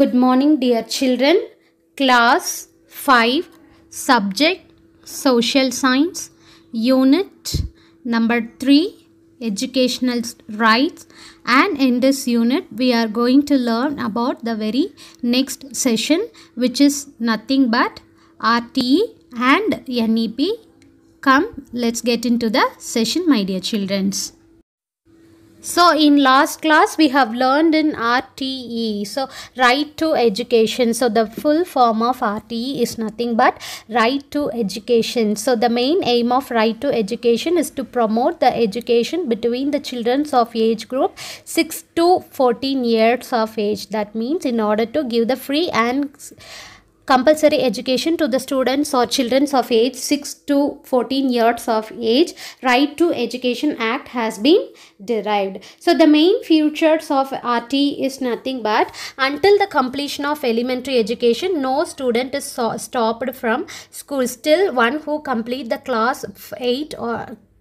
Good morning dear children. Class 5 Subject Social Science Unit number 3 Educational Rights and in this unit we are going to learn about the very next session which is nothing but RTE and NEP. Come let's get into the session my dear childrens. So in last class we have learned in RTE. So right to education. So the full form of RTE is nothing but right to education. So the main aim of right to education is to promote the education between the children of age group 6 to 14 years of age. That means in order to give the free and compulsory education to the students or children of age 6 to 14 years of age right to education act has been derived so the main features of rt is nothing but until the completion of elementary education no student is so stopped from school still one who complete the class 8 or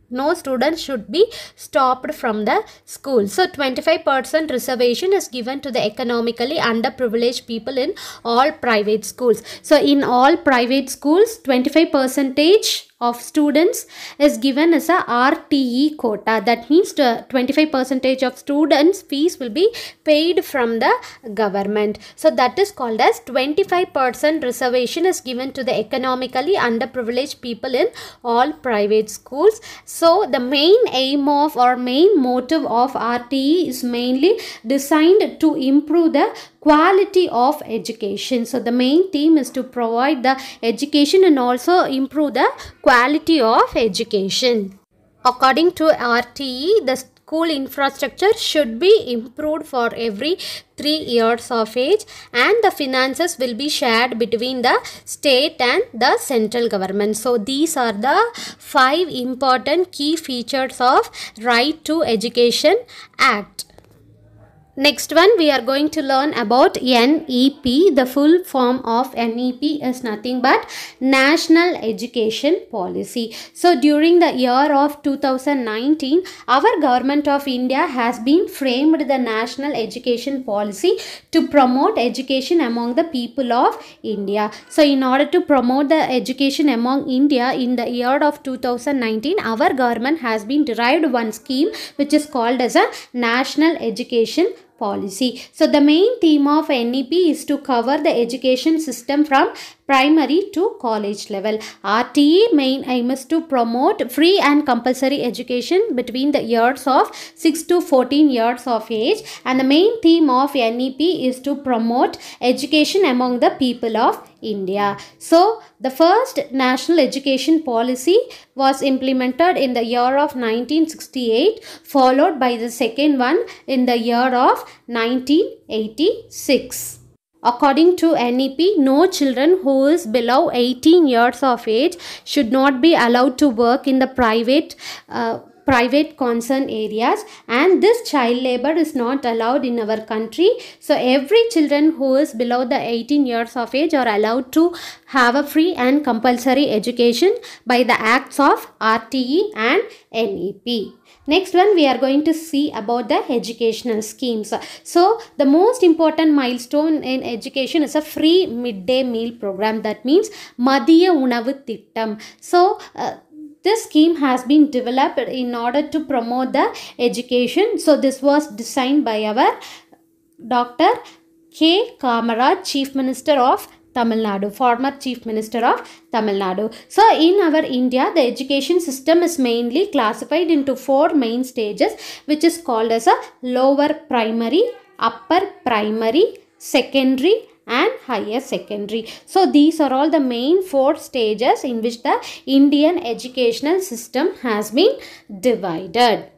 no student should be stopped from the school. So 25% reservation is given to the economically underprivileged people in all private schools. So in all private schools, 25 percentage of students is given as a RTE quota. That means 25 percentage of students fees will be paid from the government. So that is called as 25% reservation is given to the economically underprivileged people in all private schools. So the main aim of or main motive of RTE is mainly designed to improve the quality of education so the main theme is to provide the education and also improve the quality of education according to rte the school infrastructure should be improved for every 3 years of age and the finances will be shared between the state and the central government so these are the five important key features of right to education act Next one we are going to learn about NEP. The full form of NEP is nothing but National Education Policy. So during the year of 2019, our government of India has been framed the National Education Policy to promote education among the people of India. So in order to promote the education among India in the year of 2019, our government has been derived one scheme which is called as a National Education policy. So the main theme of NEP is to cover the education system from primary to college level. RTE main aim is to promote free and compulsory education between the years of 6 to 14 years of age and the main theme of NEP is to promote education among the people of India. So, the first national education policy was implemented in the year of 1968 followed by the second one in the year of 1986. According to NEP, no children who is below 18 years of age should not be allowed to work in the private uh, private concern areas and this child labor is not allowed in our country so every children who is below the 18 years of age are allowed to have a free and compulsory education by the acts of RTE and NEP. Next one we are going to see about the educational schemes. So the most important milestone in education is a free midday meal program that means Madhiya Unavu So uh, this scheme has been developed in order to promote the education. So this was designed by our Dr. K. Kamaraj, Chief Minister of Tamil Nadu, former Chief Minister of Tamil Nadu. So, in our India, the education system is mainly classified into four main stages, which is called as a lower primary, upper primary, secondary, and higher secondary. So these are all the main four stages in which the Indian educational system has been divided.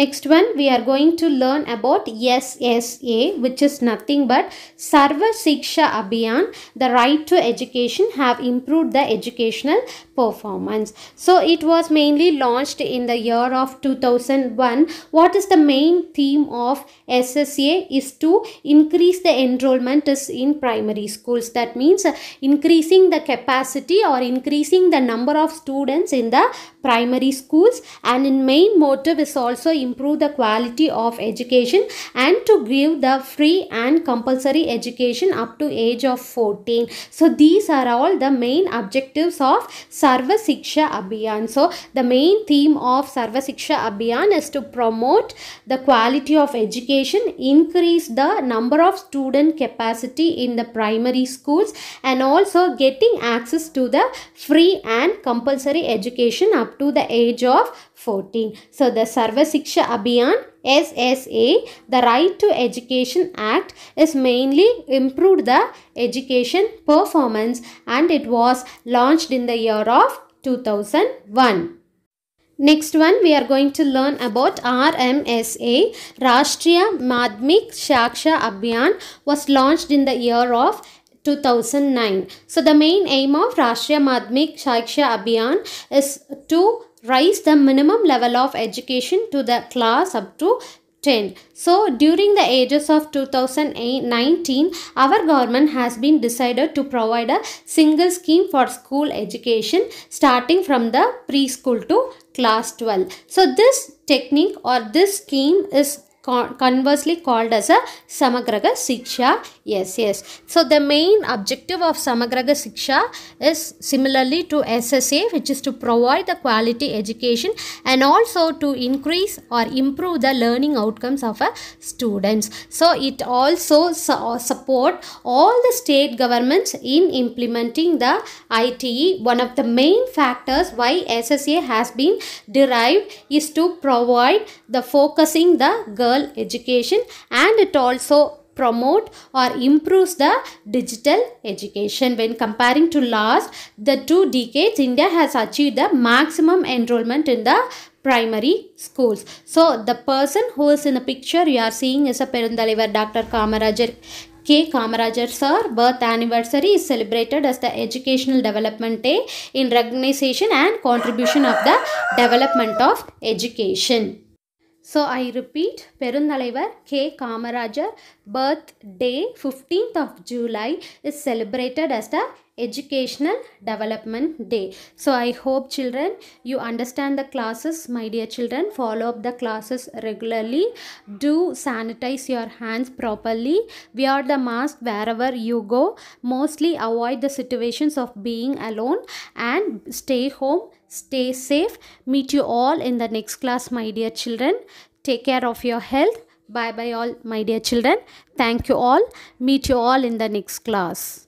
Next one, we are going to learn about SSA, which is nothing but Sarva Siksha Abhiyan, the right to education have improved the educational performance. So it was mainly launched in the year of 2001. What is the main theme of SSA is to increase the enrollment in primary schools. That means increasing the capacity or increasing the number of students in the primary schools and in main motive is also improve the quality of education and to give the free and compulsory education up to age of 14 so these are all the main objectives of sarva siksha abhiyan so the main theme of sarva siksha abhiyan is to promote the quality of education increase the number of student capacity in the primary schools and also getting access to the free and compulsory education up to the age of 14 so the sarva siksha Shiksha Abhiyan SSA, the Right to Education Act is mainly improved the education performance and it was launched in the year of 2001. Next one, we are going to learn about RMSA. Rashtriya Madhyamik Shaksha Abhiyan was launched in the year of 2009. So the main aim of Rashtriya Madhyamik Shaksha Abhiyan is to raise the minimum level of education to the class up to 10. So during the ages of 2019, our government has been decided to provide a single scheme for school education starting from the preschool to class 12. So this technique or this scheme is conversely called as a samagraga Siksha. Yes, yes. So the main objective of samagraga Siksha is similarly to SSA which is to provide the quality education and also to increase or improve the learning outcomes of a students. So it also su uh, support all the state governments in implementing the ITE. One of the main factors why SSA has been derived is to provide the focusing the girl girl education and it also promote or improves the digital education. When comparing to last, the two decades, India has achieved the maximum enrollment in the primary schools. So, the person who is in the picture you are seeing is a Perundalivar Dr. Kamarajar K. Kamarajar sir birth anniversary is celebrated as the Educational Development Day in recognition and contribution of the development of education. So I repeat பெருந்தலைவர் K Kamarajar birthday 15th of July is celebrated as the educational development day so i hope children you understand the classes my dear children follow up the classes regularly do sanitize your hands properly wear the mask wherever you go mostly avoid the situations of being alone and stay home stay safe meet you all in the next class my dear children take care of your health Bye bye all my dear children. Thank you all. Meet you all in the next class.